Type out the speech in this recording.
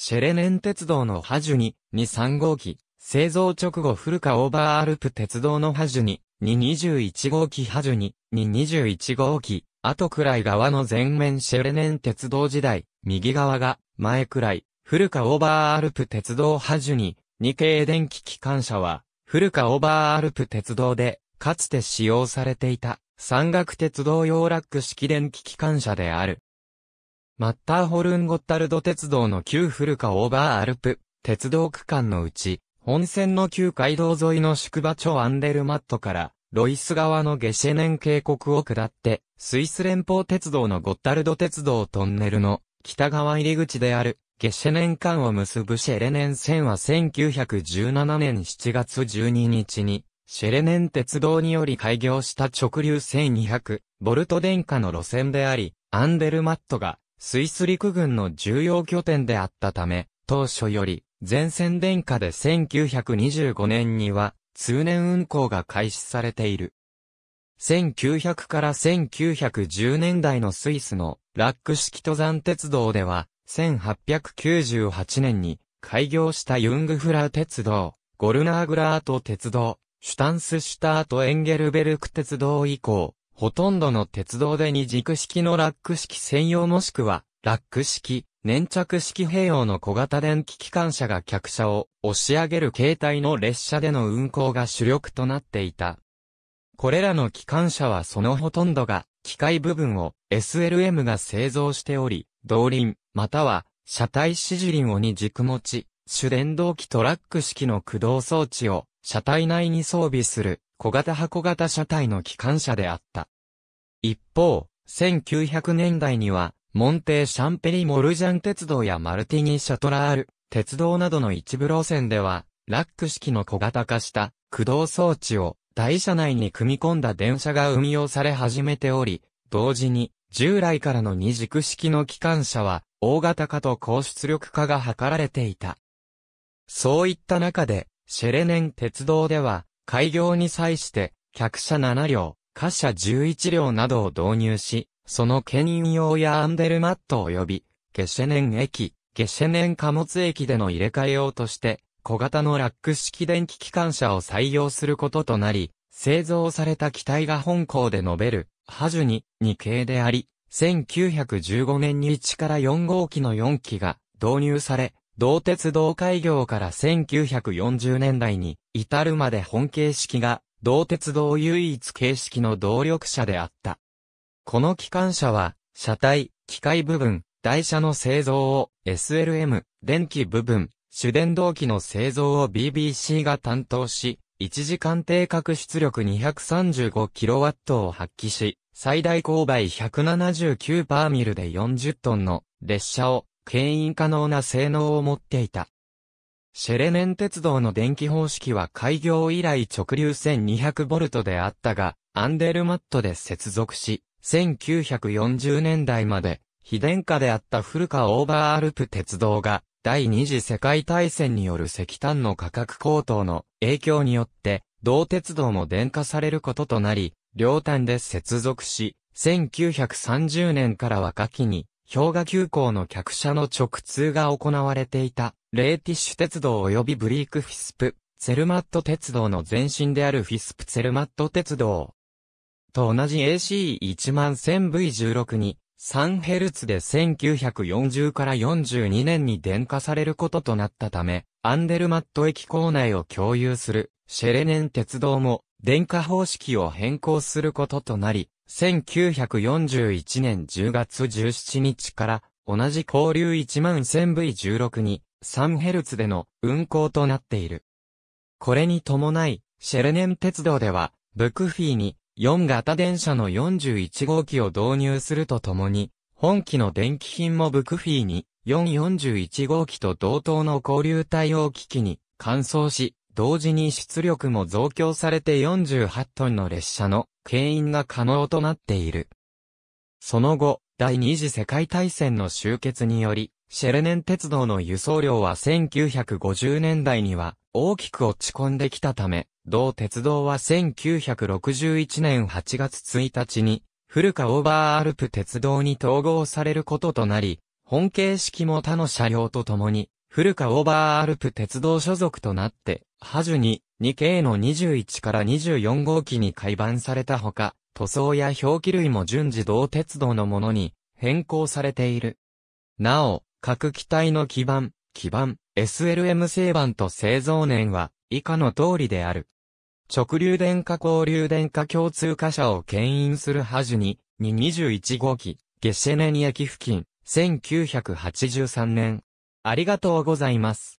シェレネン鉄道のハジュニ2 3号機、製造直後古川オーバーアルプ鉄道のハジュニ221号機ハジュニ221号機、後くらい側の前面シェレネン鉄道時代、右側が前くらい、古川オーバーアルプ鉄道ハジュニ2系電気機関車は、古川オーバーアルプ鉄道で、かつて使用されていた、山岳鉄道用ラック式電気機関車である。マッターホルンゴッタルド鉄道の旧古川オーバーアルプ、鉄道区間のうち、本線の旧街道沿いの宿場町アンデルマットから、ロイス川のゲシェネン渓谷を下って、スイス連邦鉄道のゴッタルド鉄道トンネルの北側入り口である、ゲシェネン間を結ぶシェレネン線は1917年7月12日に、シェレネン鉄道により開業した直流1200、ボルト電化の路線であり、アンデルマットがスイス陸軍の重要拠点であったため、当初より前線電下で1925年には通年運行が開始されている。1900から1910年代のスイスのラック式登山鉄道では、1898年に開業したユングフラウ鉄道、ゴルナーグラート鉄道、シュタンスシュタートエンゲルベルク鉄道以降、ほとんどの鉄道で二軸式のラック式専用もしくは、ラック式、粘着式併用の小型電気機関車が客車を押し上げる形態の列車での運行が主力となっていた。これらの機関車はそのほとんどが、機械部分を SLM が製造しており、動輪、または、車体支持輪を二軸持ち、主電動機トラック式の駆動装置を、車体内に装備する小型箱型車体の機関車であった。一方、1900年代には、モンテーシャンペリモルジャン鉄道やマルティニ・シャトラール、鉄道などの一部路線では、ラック式の小型化した駆動装置を台車内に組み込んだ電車が運用され始めており、同時に従来からの二軸式の機関車は大型化と高出力化が図られていた。そういった中で、シェレネン鉄道では開業に際して、客車7両、貨車11両などを導入し、その牽引用やアンデルマット及び、ゲシェネン駅、ゲシェネン貨物駅での入れ替え用として、小型のラック式電気機関車を採用することとなり、製造された機体が本校で述べる、ハジュニ、2系であり、1915年に1から4号機の4機が導入され、同鉄道開業から1940年代に至るまで本形式が同鉄道唯一形式の動力車であった。この機関車は車体、機械部分、台車の製造を SLM、電気部分、主電動機の製造を BBC が担当し、1時間定格出力 235kW を発揮し、最大勾配179パーミルで40トンの列車を牽引可能な性能を持っていた。シェレネン鉄道の電気方式は開業以来直流 1200V であったが、アンデルマットで接続し、1940年代まで、非電化であった古川オーバーアルプ鉄道が、第二次世界大戦による石炭の価格高騰の影響によって、同鉄道も電化されることとなり、両端で接続し、1930年からは夏季に氷河急行の客車の直通が行われていた、レーティッシュ鉄道及びブリークフィスプ、ツェルマット鉄道の前身であるフィスプツェルマット鉄道。と同じ AC11000V16 に、3Hz で1940から42年に電化されることとなったため、アンデルマット駅構内を共有するシェレネン鉄道も電化方式を変更することとなり、1941年10月17日から同じ交流 11000V16 に 3Hz での運行となっている。これに伴い、シェルネン鉄道では、ブクフィーに4型電車の41号機を導入するとともに、本機の電気品もブクフィーに441号機と同等の交流対応機器に換装し、同時に出力も増強されて48トンの列車の牽引が可能となっている。その後、第二次世界大戦の終結により、シェルネン鉄道の輸送量は1950年代には大きく落ち込んできたため、同鉄道は1961年8月1日に、古川オーバーアルプ鉄道に統合されることとなり、本形式も他の車両と共に、古川オーバーアルプ鉄道所属となって、ハジュに 2K の21から24号機に改版されたほか、塗装や表記類も順自動鉄道のものに変更されている。なお、各機体の基板、基板、SLM 製板と製造年は以下の通りである。直流電化交流電化共通貨車を牽引するハジュに、221号機、ゲシェネニ駅付近、1983年。ありがとうございます。